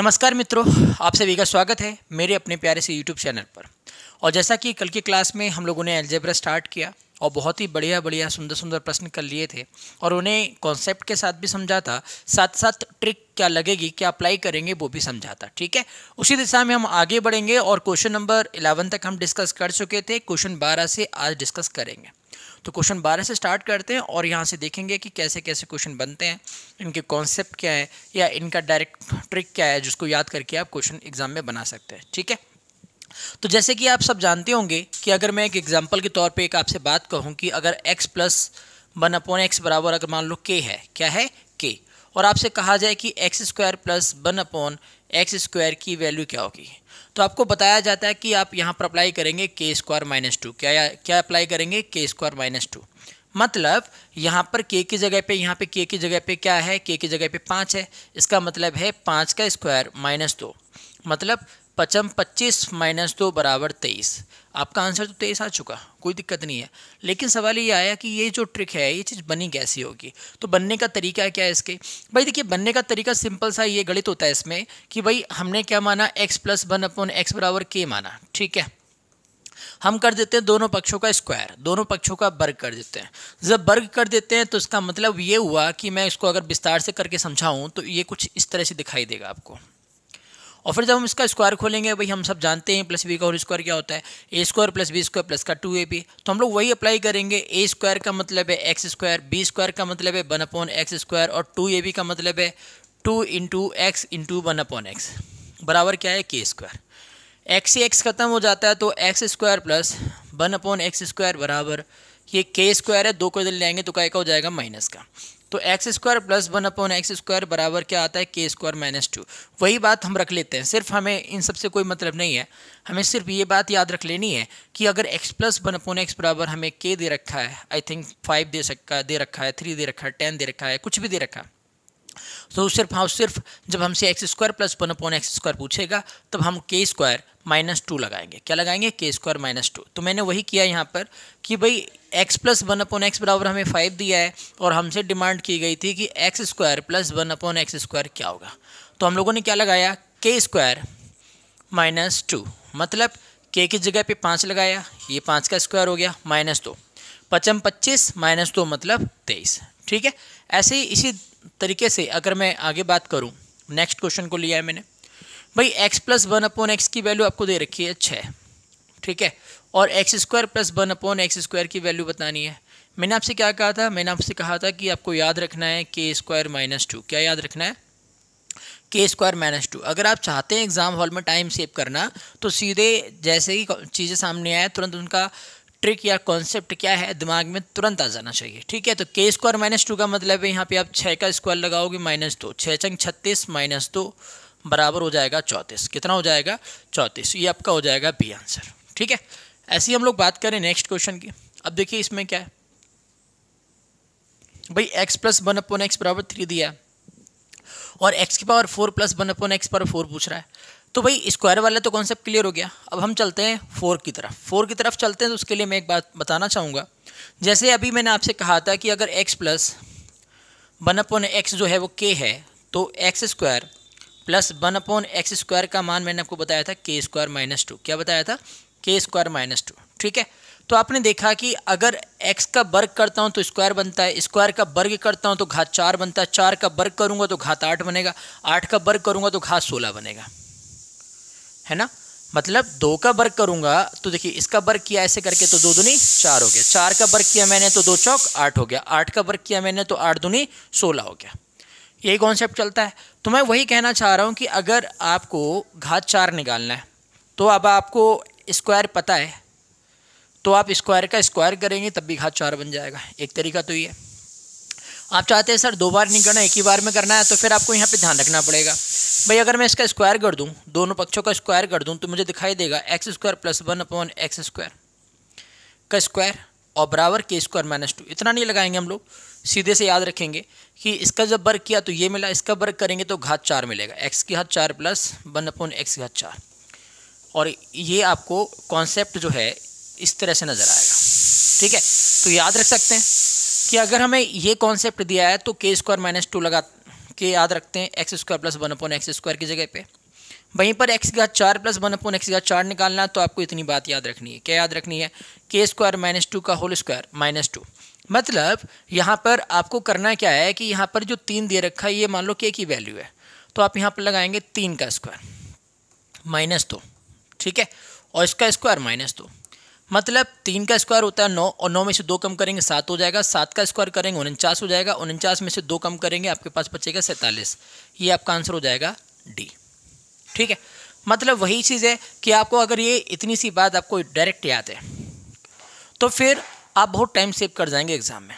नमस्कार मित्रों आप सभी का स्वागत है मेरे अपने प्यारे से यूट्यूब चैनल पर और जैसा कि कल की क्लास में हम लोगों ने एल्जेब्रा स्टार्ट किया और बहुत ही बढ़िया बढ़िया सुंदर सुंदर प्रश्न कर लिए थे और उन्हें कॉन्सेप्ट के साथ भी समझा था साथ साथ ट्रिक क्या लगेगी क्या अप्लाई करेंगे वो भी समझा था ठीक है उसी दिशा में हम आगे बढ़ेंगे और क्वेश्चन नंबर इलेवन तक हम डिस्कस कर चुके थे क्वेश्चन बारह से आज डिस्कस करेंगे तो क्वेश्चन बारह से स्टार्ट करते हैं और यहाँ से देखेंगे कि कैसे कैसे क्वेश्चन बनते हैं इनके कॉन्सेप्ट क्या है या इनका डायरेक्ट ट्रिक क्या है जिसको याद करके आप क्वेश्चन एग्जाम में बना सकते हैं ठीक है तो जैसे कि आप सब जानते होंगे कि अगर मैं एक एग्जाम्पल के तौर पर एक आपसे बात कहूँ कि अगर x plus one upon x बराबर अगर मान लो के है क्या है के और आपसे कहा जाए कि x square plus one upon x square की वैल्यू क्या होगी तो आपको बताया जाता है कि आप यहाँ पर अप्लाई करेंगे के स्क्वायर माइनस टू क्या क्या अप्लाई करेंगे के स्क्वायर माइनस टू मतलब यहाँ पर के की जगह पे यहाँ पे के की जगह पे क्या है के की जगह पे पाँच है इसका मतलब है पाँच का स्क्वायर माइनस दो मतलब पचम पच्चीस माइनस दो बराबर तेईस आपका आंसर तो तेईस आ चुका कोई दिक्कत नहीं है लेकिन सवाल ये आया कि ये जो ट्रिक है ये चीज़ बनी कैसी होगी तो बनने का तरीका है क्या है इसके भाई देखिए बनने का तरीका सिंपल सा ये गणित होता है इसमें कि भाई हमने क्या माना x plus one upon x बराबर के माना ठीक है हम कर देते हैं दोनों पक्षों का स्क्वायर दोनों पक्षों का वर्ग कर देते हैं जब वर्ग कर देते हैं तो इसका मतलब ये हुआ कि मैं इसको अगर विस्तार से करके समझाऊँ तो ये कुछ इस तरह से दिखाई देगा आपको और फिर जब हम इसका स्क्वायर खोलेंगे भाई हम सब जानते हैं प्लस बी का होल स्क्वायर क्या होता है a square plus b square plus का टू ए बी तो हम लोग वही अप्लाई करेंगे ए स्क्वायर का मतलब है एक्स स्क्वायर बी स्क्वायर का मतलब है वन अपॉन एक्स स्क्वायर और टू ए बी का मतलब है two into x into one upon x बराबर क्या है के स्क्वायर एक्स से एक्स खत्म हो जाता है तो x square plus one upon x square बराबर ये के स्क्वायर है दो को इधर लेंगे तो क्या हो जाएगा माइनस का तो x square plus one upon x square बराबर क्या आता है के स्क्वायर माइनस टू वही बात हम रख लेते हैं सिर्फ हमें इन सब से कोई मतलब नहीं है हमें सिर्फ ये बात याद रख लेनी है कि अगर x plus one upon x बराबर हमें के दे रखा है आई थिंक फाइव दे सकता दे रखा है थ्री दे रखा है टेन दे रखा है कुछ भी दे रखा है तो सिर्फ हम हाँ सिर्फ जब हमसे x square plus one upon x square पूछेगा तब हम के स्क्वायर माइनस टू लगाएंगे क्या लगाएंगे के स्क्वायर माइनस टू तो मैंने वही किया यहाँ पर कि भाई x plus one upon x बराबर हमें फाइव दिया है और हमसे डिमांड की गई थी कि x square plus one upon x square क्या होगा तो हम लोगों ने क्या लगाया के स्क्वायर माइनस टू मतलब के की जगह पे पाँच लगाया ये पाँच का स्क्वायर हो गया माइनस दो पचम पच्चीस माइनस दो मतलब तेईस ठीक है ऐसे ही इसी तरीके से अगर मैं आगे बात करूँ नेक्स्ट क्वेश्चन को लिया है मैंने भाई x plus one upon x की वैल्यू आपको दे रखी है छः ठीक है और x square plus one upon x square की वैल्यू बतानी है मैंने आपसे क्या कहा था मैंने आपसे कहा था कि आपको याद रखना है के स्क्वायर माइनस टू क्या याद रखना है के स्क्वायर माइनस टू अगर आप चाहते हैं एग्ज़ाम हॉल में टाइम सेव करना तो सीधे जैसे ही चीज़ें सामने आए तुरंत उनका ट्रिक या कॉन्सेप्ट क्या है दिमाग में तुरंत आ जाना चाहिए ठीक है तो के स्क्वायर माइनस टू का मतलब है यहाँ पे आप छः का स्क्वायर लगाओगे माइनस दो छः चंग छत्तीस माइनस दो बराबर हो जाएगा चौंतीस कितना हो जाएगा चौंतीस ये आपका हो जाएगा बी आंसर ठीक है ऐसी हम लोग बात करें नेक्स्ट क्वेश्चन की अब देखिए इसमें क्या है भाई x plus one upon x बराबर थ्री दिया है और एक्स की power four plus one upon x power four पूछ रहा है तो भाई स्क्वायर वाला तो कॉन्सेप्ट क्लियर हो गया अब हम चलते हैं फोर की तरफ फोर की तरफ चलते हैं तो उसके लिए मैं एक बात बताना चाहूँगा जैसे अभी मैंने आपसे कहा था कि अगर x plus one upon x जो है वो के है तो x square plus one upon x square का मान मैंने आपको बताया था के स्क्वायर माइनस टू क्या बताया था के स्क्वायर माइनस टू ठीक है तो आपने देखा कि अगर एक्स का वर्ग करता हूँ तो स्क्वायर बनता है स्क्वायर का वर्ग करता हूँ तो घात चार बनता है चार का वर्ग करूँगा तो घात आठ बनेगा आठ का वर्ग करूँगा तो घात सोलह बनेगा है ना मतलब दो का वर्ग करूंगा तो देखिए इसका वर्ग किया ऐसे करके तो दो दुनी चार हो गया चार का वर्ग किया मैंने तो दो चौक आठ हो गया आठ का वर्ग किया मैंने तो आठ दुनी सोलह हो गया यही कॉन्सेप्ट चलता है तो मैं वही कहना चाह रहा हूँ कि अगर आपको घात चार निकालना है तो अब आपको स्क्वायर पता है तो आप स्क्वायर का स्क्वायर करेंगे तब भी घात चार बन जाएगा एक तरीका तो ये आप चाहते हैं सर दो बार नहीं करना एक ही बार में करना है तो फिर आपको यहाँ पे ध्यान रखना पड़ेगा भाई अगर मैं इसका स्क्वायर कर दूँ दोनों पक्षों का स्क्वायर कर दूँ तो मुझे दिखाई देगा x square plus one upon x square का स्क्वायर और बराबर के स्क्वायर माइनस टू इतना नहीं लगाएंगे हम लोग सीधे से याद रखेंगे कि इसका जब वर्ग किया तो ये मिला इसका वर्ग करेंगे तो घात चार मिलेगा एक्स की घात चार प्लस वन अपॉन एक्स घात चार और ये आपको कॉन्सेप्ट जो है इस तरह से नज़र आएगा ठीक है तो याद रख सकते हैं कि अगर हमें ये कॉन्सेप्ट दिया है तो के स्क्वायर माइनस टू लगा के याद रखते हैं x square plus one upon x square की जगह पे वहीं पर एक्स का चार प्लस वन अपॉन एक्स का चार निकालना तो आपको इतनी बात याद रखनी है क्या याद रखनी है के स्क्वायर माइनस टू का होल स्क्वायर माइनस टू मतलब यहाँ पर आपको करना क्या है कि यहाँ पर जो तीन दे रखा है ये मान लो के की वैल्यू है तो आप यहाँ पर लगाएंगे तीन का स्क्वायर माइनस दो ठीक है और इसका स्क्वायर माइनस दो मतलब तीन का स्क्वायर होता है नौ और नौ में से दो कम करेंगे सात हो जाएगा सात का स्क्वायर करेंगे उनचास हो जाएगा उनचास में से दो कम करेंगे आपके पास बचेगा सैंतालीस ये आपका आंसर हो जाएगा डी ठीक है मतलब वही चीज़ है कि आपको अगर ये इतनी सी बात आपको डायरेक्ट याद है तो फिर आप बहुत टाइम सेव कर जाएंगे एग्ज़ाम में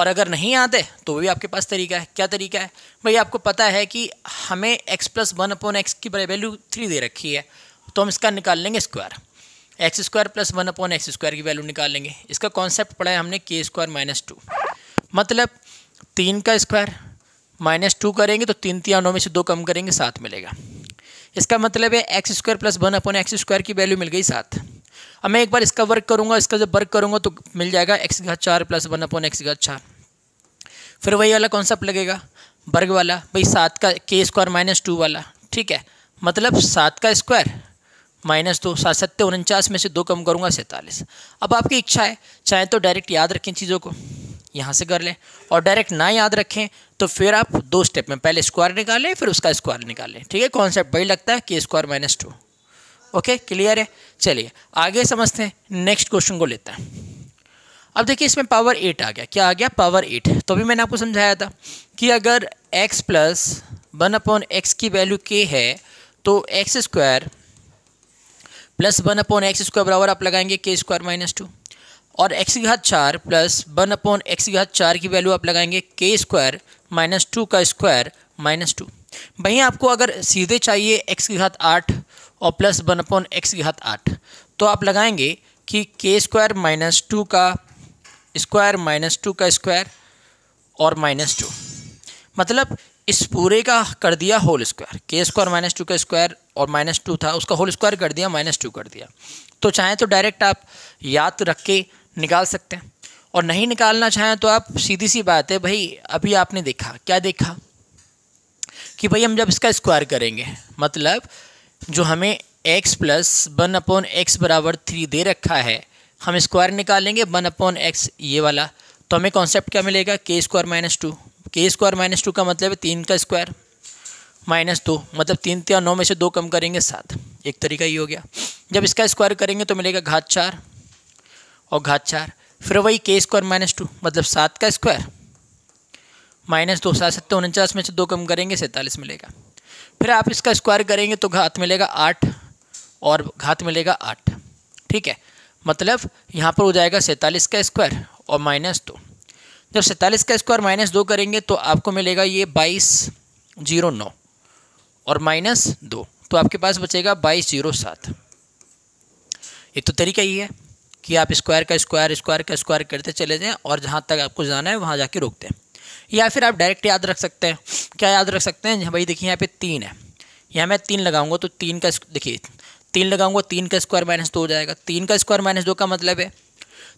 और अगर नहीं आते तो भी आपके पास तरीका है क्या तरीका है भाई आपको पता है कि हमें x plus one upon x की वैल्यू थ्री दे रखी है तो हम इसका निकाल लेंगे square x square plus one upon x square की वैल्यू निकाल लेंगे इसका कॉन्सेप्ट पढ़ा है हमने के स्क्वायर माइनस टू मतलब तीन का स्क्वायर माइनस टू करेंगे तो तीन तियानों में से दो कम करेंगे सात मिलेगा इसका मतलब है x square plus one upon x square की वैल्यू मिल गई सात अब मैं एक बार इसका वर्क करूँगा इसका जब वर्क करूंगा तो मिल जाएगा एक्स घात चार प्लस वन अपॉन एक्स घात चार फिर वही वाला कॉन्सेप्ट लगेगा वर्ग वाला भाई सात का के स्क्वायर माइनस टू वाला ठीक है मतलब सात का स्क्वायर माइनस दो सात सत्तर उनचास में से दो कम करूँगा सैंतालीस अब आपकी इच्छा है चाहे तो डायरेक्ट याद रखें चीज़ों को यहाँ से कर लें और डायरेक्ट ना याद रखें तो फिर आप दो स्टेप में पहले स्क्वायर निकालें फिर उसका स्क्वायर निकालें ठीक है कॉन्सेप्ट वही लगता है k square minus two okay clear है चलिए आगे समझते हैं नेक्स्ट क्वेश्चन को लेते हैं अब देखिए इसमें पावर एट आ गया क्या आ गया पावर एट तो अभी मैंने आपको समझाया था कि अगर x plus one upon x की वैल्यू के है तो x square plus one upon x square बराबर आप लगाएंगे के स्क्वायर माइनस टू और एक्स की घात चार प्लस वन अपॉन एक्स की घात चार की वैल्यू आप लगाएंगे के स्क्वायर माइनस टू का स्क्वायर माइनस टू वहीं आपको अगर सीधे चाहिए एक्स की घात आठ और प्लस वन अपॉन एक्स की घात आठ तो आप लगाएंगे कि के स्क्वायर माइनस टू का स्क्वायर माइनस टू का स्क्वायर और माइनस टू मतलब इस पूरे का कर दिया whole square k square minus two का स्क्वायर और माइनस टू था उसका होल स्क्वायर कर दिया माइनस टू कर दिया तो चाहें तो डायरेक्ट आप याद रख के निकाल सकते हैं और नहीं निकालना चाहें तो आप सीधी सी बात है भाई अभी आपने देखा क्या देखा कि भाई हम जब इसका स्क्वायर करेंगे मतलब जो हमें x plus one upon x बराबर थ्री दे रखा है हम स्क्वायर निकालेंगे वन अपॉन एक्स ये वाला तो हमें कॉन्सेप्ट क्या मिलेगा k square minus two k square minus two का मतलब है तीन का स्क्वायर माइनस दो मतलब तीन या नौ में से दो कम करेंगे सात एक तरीका ये हो गया जब इसका स्क्वायर करेंगे तो मिलेगा घात चार और घात चार फिर वही के स्क्वायर माइनस टू मतलब सात का स्क्वायर माइनस दो सात सत्तर उनचास में से दो कम करेंगे सैंतालीस मिलेगा फिर आप इसका स्क्वायर करेंगे तो घात मिलेगा आठ और घात मिलेगा आठ ठीक है मतलब यहाँ पर हो जाएगा सैंतालीस का स्क्वायर और माइनस दो जब सैंतालीस का स्क्वायर माइनस दो करेंगे तो आपको मिलेगा ये बाईस जीरो नौ और माइनस दो तो आपके पास बचेगा बाईस जीरो सात ये तो तरीका ये है कि आप स्क्वायर का स्क्वायर स्क्वायर का स्क्वायर करते चले जाएं और जहाँ तक आपको जाना है वहाँ जाके रोकते हैं या फिर आप डायरेक्ट याद रख सकते हैं क्या याद रख सकते हैं भाई देखिए यहाँ पे तीन है यहाँ मैं तीन लगाऊंगा तो तीन का देखिए तीन लगाऊंगा तीन का स्क्वायर माइनस दो हो जाएगा तीन का स्क्वायर माइनस दो का मतलब है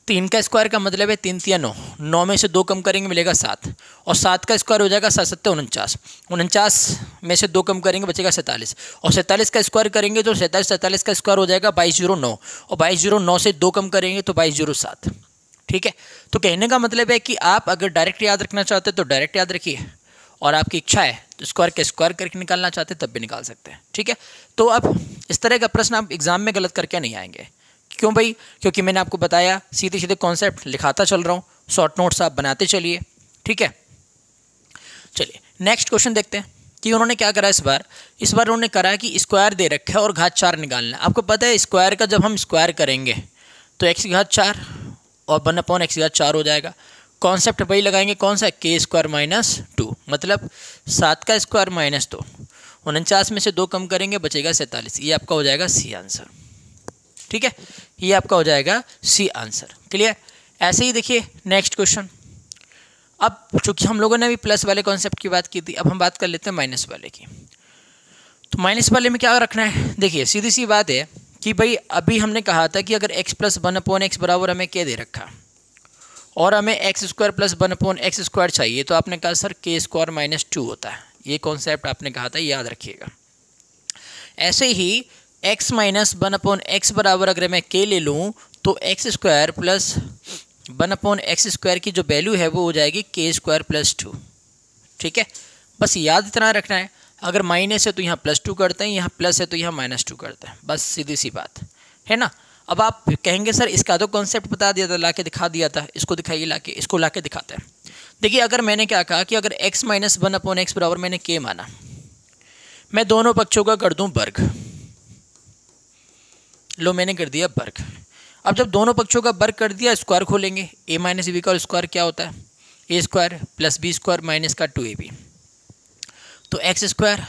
तीन का स्क्वायर का मतलब है तीन तीन नौ नौ में से दो कम करेंगे मिलेगा सात और सात का स्क्वायर हो जाएगा सात सत्तर उनचास उनचास में से दो कम करेंगे बचेगा सैंतालीस और सैंतालीस का स्क्वायर करेंगे तो सैंतालीस सैंतालीस का स्क्वायर हो जाएगा बाईस जीरो नौ और बाईस जीरो नौ से दो कम करेंगे तो बाईस जीरो सात ठीक है तो कहने का मतलब है कि आप अगर डायरेक्ट याद रखना चाहते हैं तो डायरेक्ट याद रखिए और आपकी इच्छा है तो स्क्वायर के स्क्वायर करके निकालना चाहते हैं तब भी निकाल सकते हैं ठीक है तो अब इस तरह का प्रश्न आप एग्ज़ाम में गलत करके नहीं आएंगे क्यों भाई क्योंकि मैंने आपको बताया सीधे सीधे कॉन्सेप्ट लिखाता चल रहा हूँ शॉर्ट नोट्स आप बनाते चलिए ठीक है चलिए नेक्स्ट क्वेश्चन देखते हैं कि उन्होंने क्या करा इस बार इस बार उन्होंने करा कि स्क्वायर दे रखा है और घात चार निकालना आपको पता है स्क्वायर का जब हम स्क्वायर करेंगे तो एक्स घात चार और वन अपॉन एक्स का चार हो जाएगा कॉन्सेप्ट वही लगाएंगे कौन सा के स्क्वायर माइनस टू मतलब सात का स्क्वायर माइनस दो उनचास में से दो कम करेंगे बचेगा सैंतालीस ये आपका हो जाएगा सी आंसर ठीक है ये आपका हो जाएगा सी आंसर क्लियर ऐसे ही देखिए नेक्स्ट क्वेश्चन अब चूंकि हम लोगों ने अभी प्लस वाले कॉन्सेप्ट की बात की थी अब हम बात कर लेते हैं माइनस वाले की तो माइनस वाले में क्या रखना है देखिए सीधी सी बात है कि भाई अभी हमने कहा था कि अगर x plus one upon x बराबर हमें के दे रखा और हमें x square plus one upon x square चाहिए तो आपने कहा सर के स्क्वायर माइनस टू होता है ये कॉन्सेप्ट आपने कहा था याद रखिएगा ऐसे ही x minus one upon x बराबर अगर मैं के ले लूँ तो x square plus one upon x square की जो वैल्यू है वो हो जाएगी के स्क्वायर प्लस टू ठीक है बस याद इतना रखना है अगर माइनस है तो यहाँ प्लस टू करते हैं यहाँ प्लस है तो यहाँ माइनस टू करते हैं बस सीधी सी बात है ना अब आप कहेंगे सर इसका तो कॉन्सेप्ट बता दिया था ला के दिखा दिया था इसको दिखाइए ला के इसको ला के दिखाते हैं देखिए अगर मैंने क्या कहा कि अगर x minus one upon x बराबर मैंने के माना मैं दोनों पक्षों का कर दूं वर्ग लो मैंने कर दिया वर्ग अब जब दोनों पक्षों का वर्ग कर दिया स्क्वायर खोलेंगे ए माइनस बी का स्क्वायर क्या होता है a square plus b square minus का टू ए बी तो x square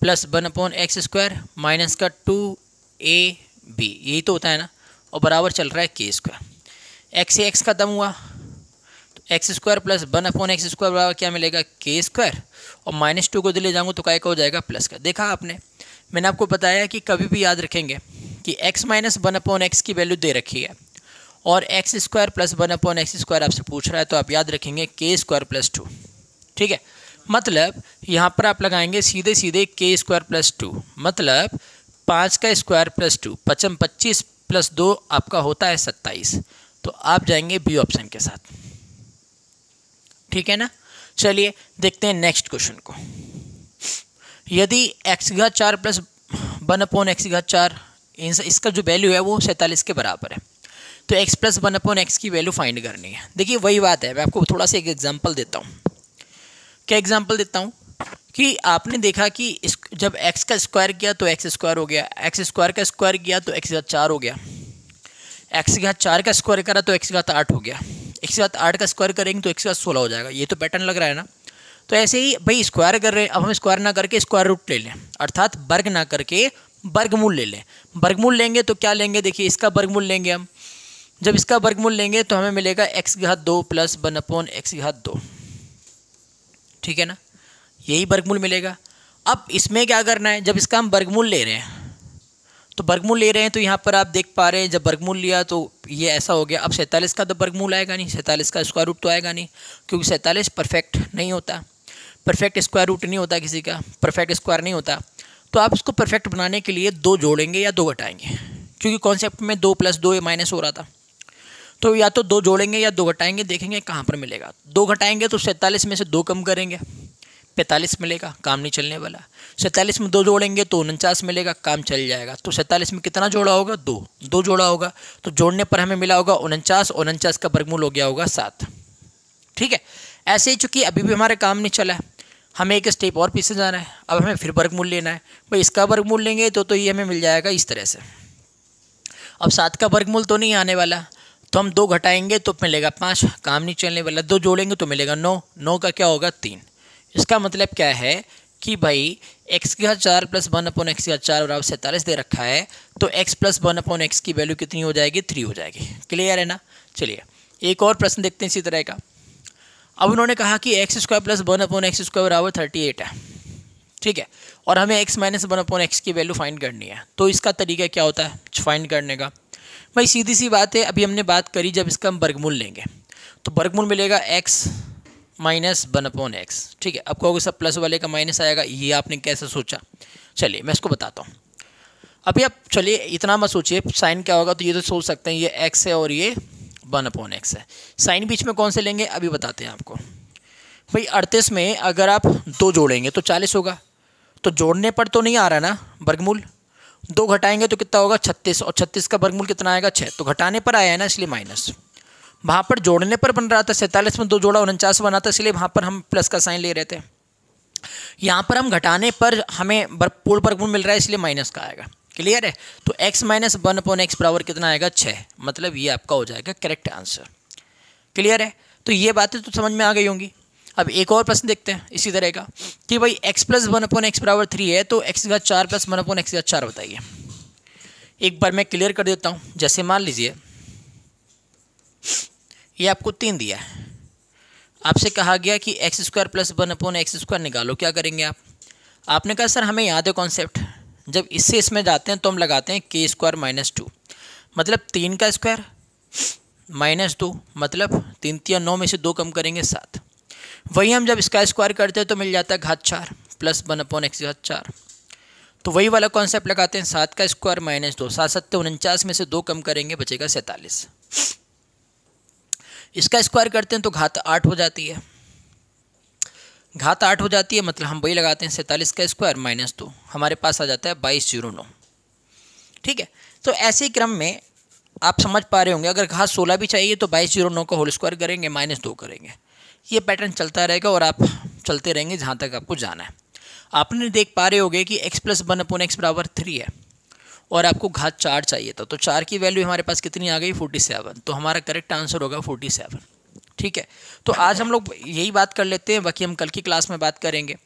plus one upon x square minus का टू ए बी यही तो होता है ना और बराबर चल रहा है के स्क्वायर एक्स से एक्स का दम हुआ तो x square plus one upon x square बराबर क्या मिलेगा के स्क्वायर और माइनस टू को दिले जाऊँगा तो क्या का हो जाएगा प्लस का देखा आपने मैंने आपको बताया कि कभी भी याद रखेंगे कि x minus one upon x की वैल्यू दे रखी है और x square plus one upon x square आपसे पूछ रहा है तो आप याद रखेंगे के स्क्वायर प्लस टू ठीक है मतलब यहाँ पर आप लगाएंगे सीधे सीधे के स्क्वायर प्लस टू मतलब पाँच का स्क्वायर प्लस टू पचम पच्चीस प्लस दो आपका होता है सत्ताईस तो आप जाएंगे बी ऑप्शन के साथ ठीक है ना चलिए देखते हैं नेक्स्ट क्वेश्चन को यदि एक्स घा चार प्लस वन अपॉन एक्स घा चार इसका जो वैल्यू है वो सैंतालीस के बराबर है तो x plus one upon x की वैल्यू फाइंड करनी है देखिए वही बात है मैं आपको थोड़ा सा एक एग्जांपल देता हूँ क्या एग्जाम्पल देता हूँ कि आपने देखा कि जब एक्स का स्क्वायर किया तो एक्स स्क्वायर हो गया एक्स स्क्वायर का स्क्वायर किया तो एक्स घाट चार हो गया एक्स घात चार का स्क्वायर करा तो एक्स घात आठ हो गया एक्स के घात आठ का स्क्वायर करेंगे तो एक्स घात सोलह हो जाएगा ये तो पैटर्न लग रहा है ना तो ऐसे ही भाई स्क्वायर कर रहे हैं अब हम स्क्वायर ना करके स्क्वायर रूट ले लें अर्थात वर्ग ना करके वर्गमूल ले लें वर्गमूल लेंगे तो क्या लेंगे देखिए इसका वर्गमूल लेंगे हम जब इसका वर्गमूल लेंगे तो हमें मिलेगा एक्स घात दो प्लस वन अपॉन एक्स घात दो ठीक है ना यही वर्गमूल मिलेगा अब इसमें क्या करना है जब इसका हम वर्गमूल ले रहे हैं तो वर्गमूल ले रहे हैं तो यहाँ पर आप देख पा रहे हैं जब वर्गमूल लिया तो ये ऐसा हो गया अब सैंतालीस का तो वर्गमूल आएगा नहीं सैंतालीस का स्क्वायर रूट तो आएगा नहीं क्योंकि सैंतालीस परफेक्ट नहीं होता परफेक्ट स्क्वायर रूट नहीं होता किसी का परफेक्ट स्क्वायर नहीं होता तो आप इसको परफेक्ट बनाने के लिए दो जोड़ेंगे या दो घटाएँगे क्योंकि कॉन्सेप्ट में दो प्लस दो माइनस हो रहा था तो या तो दो जोड़ेंगे या दो घटाएंगे देखेंगे कहाँ पर मिलेगा दो घटाएंगे तो सैंतालीस में से दो कम करेंगे पैंतालीस मिलेगा काम नहीं चलने वाला सैंतालीस में दो जोड़ेंगे तो उनचास मिलेगा काम चल जाएगा तो सैंतालीस में कितना जोड़ा होगा दो दो जोड़ा होगा तो जोड़ने पर हमें मिला होगा उनचास उनचास का वर्गमूल हो गया होगा सात ठीक है ऐसे ही चूंकि अभी भी हमारे काम नहीं चला है हमें एक स्टेप और पीछे जाना है अब हमें फिर वर्गमूल लेना है भाई इसका वर्गमूल लेंगे तो तो ये हमें मिल जाएगा इस तरह से अब सात का वर्गमूल तो नहीं आने वाला तो हम दो घटाएंगे तो मिलेगा पाँच काम नहीं चलने वाला दो जोड़ेंगे तो मिलेगा नौ नौ का क्या होगा तीन इसका मतलब क्या है कि भाई एक्स के चार प्लस वन अपॉन एक्स के घात चार बराबर सैंतालीस दे रखा है तो x plus one upon x की वैल्यू कितनी हो जाएगी थ्री हो जाएगी क्लियर है ना चलिए एक और प्रश्न देखते हैं इसी तरह का अब उन्होंने कहा कि x square plus one upon x square बराबर थर्टी एट है ठीक है और हमें x minus one upon x की वैल्यू फाइंड करनी है तो इसका तरीका क्या होता है फाइंड करने का भाई सीधी सी बात है अभी हमने बात करी जब इसका हम बर्गमूल लेंगे तो बर्गमूल मिलेगा x minus one upon x ठीक है अब कहोगे सब प्लस वाले का माइनस आएगा ये आपने कैसे सोचा चलिए मैं इसको बताता हूँ अभी आप चलिए इतना मत सोचिए साइन क्या होगा तो ये तो सोच सकते हैं ये एक्स है और ये वन अपॉन एक्स है साइन बीच में कौन से लेंगे अभी बताते हैं आपको भाई अड़तीस में अगर आप दो जोड़ेंगे तो चालीस होगा तो जोड़ने पर तो नहीं आ रहा ना वर्गमूल दो घटाएंगे तो कितना होगा छत्तीस और छत्तीस का वर्गमूल कितना आएगा छः तो घटाने पर आया है ना इसलिए माइनस वहाँ पर जोड़ने पर बन रहा था सैंतालीस में दो जोड़ा उनचास बना था इसलिए वहाँ पर हम प्लस का साइन ले रहे थे यहाँ पर हम घटाने पर हमें पूर्ण वर्गमूल मिल रहा है इसलिए माइनस का आएगा क्लियर है तो x minus one upon x बराबर कितना आएगा छः मतलब ये आपका हो जाएगा करेक्ट आंसर क्लियर है तो ये बातें तो समझ में आ गई होंगी अब एक और प्रश्न देखते हैं इसी तरह का कि भाई x plus one upon x बराबर थ्री है तो एक्स का चार प्लस वन अपन एक्स का चार बताइए एक बार मैं क्लियर कर देता हूँ जैसे मान लीजिए ये आपको तीन दिया है आपसे कहा गया कि x square plus one upon x square निकालो क्या करेंगे आप आपने कहा सर हमें याद है कॉन्सेप्ट जब इससे इसमें जाते हैं तो हम लगाते हैं के स्क्वायर माइनस टू मतलब तीन का स्क्वायर माइनस दो मतलब तीन तीन नौ में से दो कम करेंगे सात वही हम जब इसका स्क्वायर करते हैं तो मिल जाता है घात चार प्लस वन अपॉन एक्स घात चार तो वही वाला कॉन्सेप्ट लगाते हैं सात का स्क्वायर माइनस दो सात सत्य तो उनचास में से दो कम करेंगे बचेगा सैंतालीस इसका स्क्वायर करते हैं तो घात आठ हो जाती है घात आठ हो जाती है मतलब हम वही लगाते हैं सैंतालीस का स्क्वायर माइनस दो हमारे पास आ जाता है बाईस जीरो नौ ठीक है तो ऐसे क्रम में आप समझ पा रहे होंगे अगर घात सोलह भी चाहिए तो बाईस जीरो नौ का होल स्क्वायर करेंगे माइनस दो करेंगे ये पैटर्न चलता रहेगा और आप चलते रहेंगे जहाँ तक आपको जाना है आपने देख पा रहे होगे कि x plus one upon x बराबर थ्री है और आपको घात चार चाहिए था तो चार की वैल्यू हमारे पास कितनी आ गई फोर्टी सेवन तो हमारा करेक्ट आंसर होगा फोर्टी सेवन ठीक है तो आज हम लोग यही बात कर लेते हैं बाकी हम कल की क्लास में बात करेंगे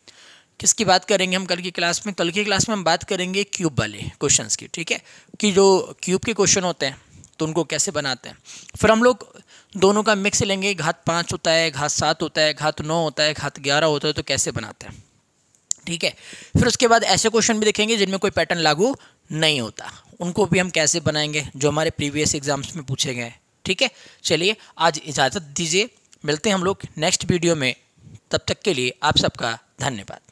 किसकी बात करेंगे हम कल की क्लास में कल की क्लास में हम बात करेंगे क्यूब वाले क्वेश्चन की ठीक है कि जो क्यूब के क्वेश्चन होते हैं तो उनको कैसे बनाते हैं फिर हम लोग दोनों का मिक्स लेंगे घात पाँच होता है घात सात होता है घात नौ होता है घात ग्यारह होता है तो कैसे बनाते हैं ठीक है फिर उसके बाद ऐसे क्वेश्चन भी देखेंगे जिनमें कोई पैटर्न लागू नहीं होता उनको भी हम कैसे बनाएंगे जो हमारे प्रीवियस एग्जाम्स में पूछे गए ठीक है चलिए आज इजाज़त दीजिए मिलते हैं हम लोग नेक्स्ट वीडियो में तब तक के लिए आप सबका धन्यवाद